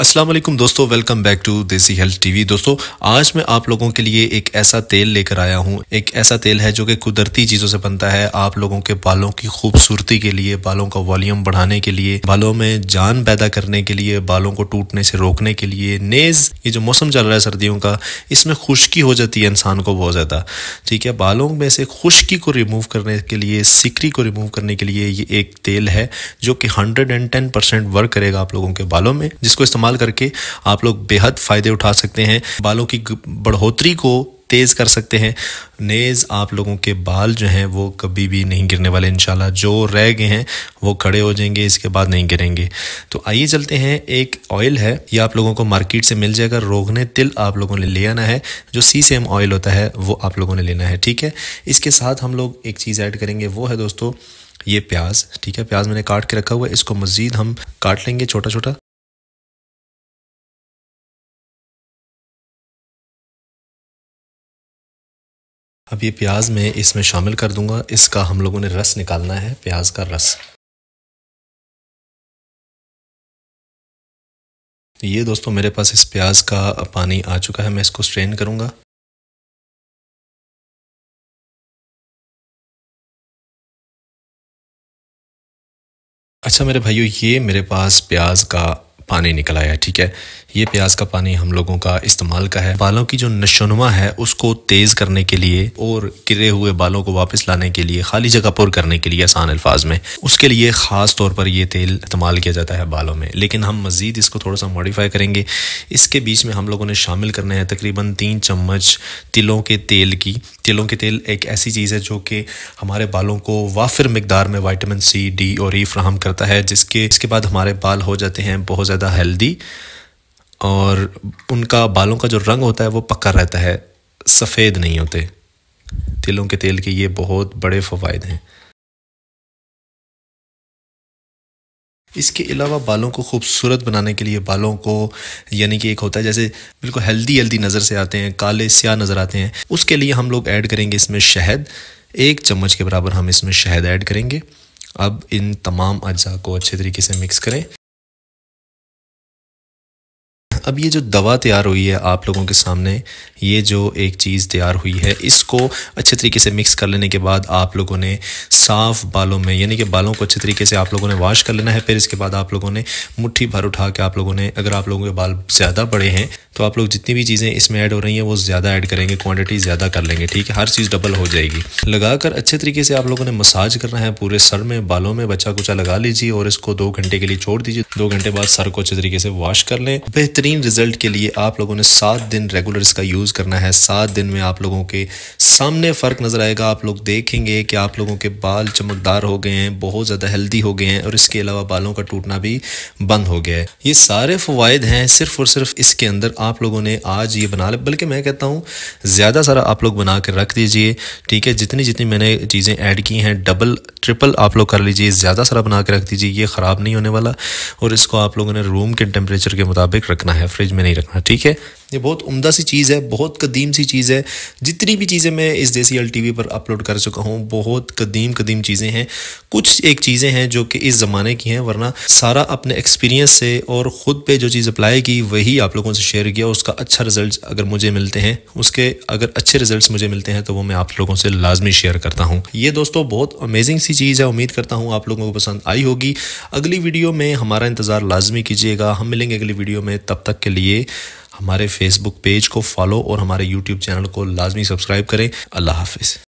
अस्सलाम वालेकुम दोस्तों welcome back to Desi health TV दोस्तों आज मैं आप लोगों के लिए एक ऐसा तेल लेकर आया हूँ एक ऐसा तेल है जो कि कुदरती चीज़ों से बनता है आप लोगों के बालों की खूबसूरती के लिए बालों का वॉल्यूम बढ़ाने के लिए बालों में जान पैदा करने के लिए बालों को टूटने से रोकने के लिए नेज ये जो मौसम चल रहा है सर्दियों का इसमें खुश्की हो जाती है इंसान को बहुत ज़्यादा ठीक है बालों में से खुश्की को रिमूव करने के लिए सिकरी को रिमूव करने के लिए ये एक तेल है जो कि हंड्रेड वर्क करेगा आप लोगों के बालों में जिसको इस्तेमाल इस्तेमाल करके आप लोग बेहद फ़ायदे उठा सकते हैं बालों की बढ़ोतरी को तेज़ कर सकते हैं नेज़ आप लोगों के बाल जो हैं वो कभी भी नहीं गिरने वाले इन जो रह गए हैं वो खड़े हो जाएंगे इसके बाद नहीं गिरेंगे तो आइए चलते हैं एक ऑयल है ये आप लोगों को मार्केट से मिल जाएगा रोगने तिल आप लोगों ने ले आना है जो सी सेम ऑयल होता है वो आप लोगों ने लेना है ठीक है इसके साथ हम लोग एक चीज़ ऐड करेंगे वो है दोस्तों ये प्याज ठीक है प्याज मैंने काट के रखा हुआ है इसको मज़ीद हम काट लेंगे छोटा छोटा अब ये प्याज मैं इसमें शामिल कर दूंगा इसका हम लोगों ने रस निकालना है प्याज का रस ये दोस्तों मेरे पास इस प्याज का पानी आ चुका है मैं इसको स्ट्रेन करूँगा अच्छा मेरे भाइयों ये मेरे पास प्याज का पानी निकल आया ठीक है ये प्याज का पानी हम लोगों का इस्तेमाल का है बालों की जो नशोनुमा है उसको तेज़ करने के लिए और गिरे हुए बालों को वापस लाने के लिए खाली जगह पर करने के लिए आसान अल्फाज में उसके लिए ख़ास तौर पर यह तेल इस्तेमाल किया जाता है बालों में लेकिन हम मज़ीद इसको थोड़ा सा मॉडिफाई करेंगे इसके बीच में हम लोगों ने शामिल करने हैं तकरीबन तीन चम्मच तिलों के तेल की तिलों के तेल एक ऐसी चीज़ है जो कि हमारे बालों को वाफिर मकदार में वाइटामिन सी डी और ई e फ्राहम करता है जिसके इसके बाद हमारे बाल हो जाते हैं बहुत ज़्यादा ज़्यादा हेल्दी और उनका बालों का जो रंग होता है वो पक्का रहता है सफ़ेद नहीं होते तिलों के तेल के ये बहुत बड़े फ़वाद हैं इसके अलावा बालों को खूबसूरत बनाने के लिए बालों को यानी कि एक होता है जैसे बिल्कुल हेल्दी हेल्दी नज़र से आते हैं काले स्याह नज़र आते हैं उसके लिए हम लोग ऐड करेंगे इसमें शहद एक चम्मच के बराबर हम इसमें शहद ऐड करेंगे अब इन तमाम अज्जा को अच्छे तरीके से मिक्स करें अब ये जो दवा तैयार हुई है आप लोगों के सामने ये जो एक चीज़ तैयार हुई है इसको अच्छे तरीके से मिक्स कर लेने के बाद आप लोगों ने साफ़ बालों में यानी कि बालों को अच्छे तरीके से आप लोगों ने वॉश कर लेना है फिर इसके बाद आप लोगों ने मुट्ठी भर उठा के आप लोगों ने अगर आप लोगों के बाल ज़्यादा बड़े हैं तो आप लोग जितनी भी चीज़ें इसमें ऐड हो रही हैं वो ज़्यादा ऐड करेंगे क्वांटिटी ज़्यादा कर लेंगे ठीक है हर चीज़ डबल हो जाएगी लगाकर अच्छे तरीके से आप लोगों ने मसाज करना है पूरे सर में बालों में बचा कुचा लगा लीजिए और इसको दो घंटे के लिए छोड़ दीजिए दो घंटे बाद सर को अच्छे तरीके से वॉश कर लें बेहतरीन बेहतरीन रिजल्ट के लिए आप लोगों ने सात दिन रेगुलर इसका यूज़ करना है सात दिन में आप लोगों के सामने फ़र्क नज़र आएगा आप लोग देखेंगे कि आप लोगों के बाल चमकदार हो गए हैं बहुत ज़्यादा हेल्दी हो गए हैं और इसके अलावा बालों का टूटना भी बंद हो गया है ये सारे फ़वाद हैं सिर्फ और सिर्फ इसके अंदर आप लोगों ने आज ये बना ले बल्कि मैं कहता हूँ ज़्यादा सारा आप लोग बना कर रख दीजिए ठीक है जितनी जितनी मैंने चीज़ें ऐड की हैं डबल ट्रिपल आप लोग कर लीजिए ज़्यादा सारा बना के रख दीजिए ये ख़राब नहीं होने वाला और इसको आप लोगों ने रूम के टेम्परेचर के मुताबिक रखना है फ्रिज में नहीं रखना ठीक है ये बहुत उम्दा सी चीज़ है बहुत कदीम सी चीज़ है जितनी भी चीज़ें मैं इस देसी एल टी वी पर अपलोड कर चुका हूँ बहुत कदीम कदीम चीज़ें हैं कुछ एक चीज़ें हैं जो कि इस ज़माने की हैं वरना सारा अपने एक्सपीरियंस से और ख़ुद पे जो चीज़ अप्लाई की वही आप लोगों से शेयर किया उसका अच्छा रिजल्ट अगर मुझे मिलते हैं उसके अगर अच्छे रिजल्ट मुझे मिलते हैं तो वो मैं आप लोगों से लाजमी शेयर करता हूँ ये दोस्तों बहुत अमेजिंग सी चीज़ है उम्मीद करता हूँ आप लोगों को पसंद आई होगी अगली वीडियो में हमारा इंतज़ार लाजमी कीजिएगा हम मिलेंगे अगली वीडियो में तब तक तक के लिए हमारे फेसबुक पेज को फॉलो और हमारे यूट्यूब चैनल को लाजमी सब्सक्राइब करें अल्लाह हाफिज़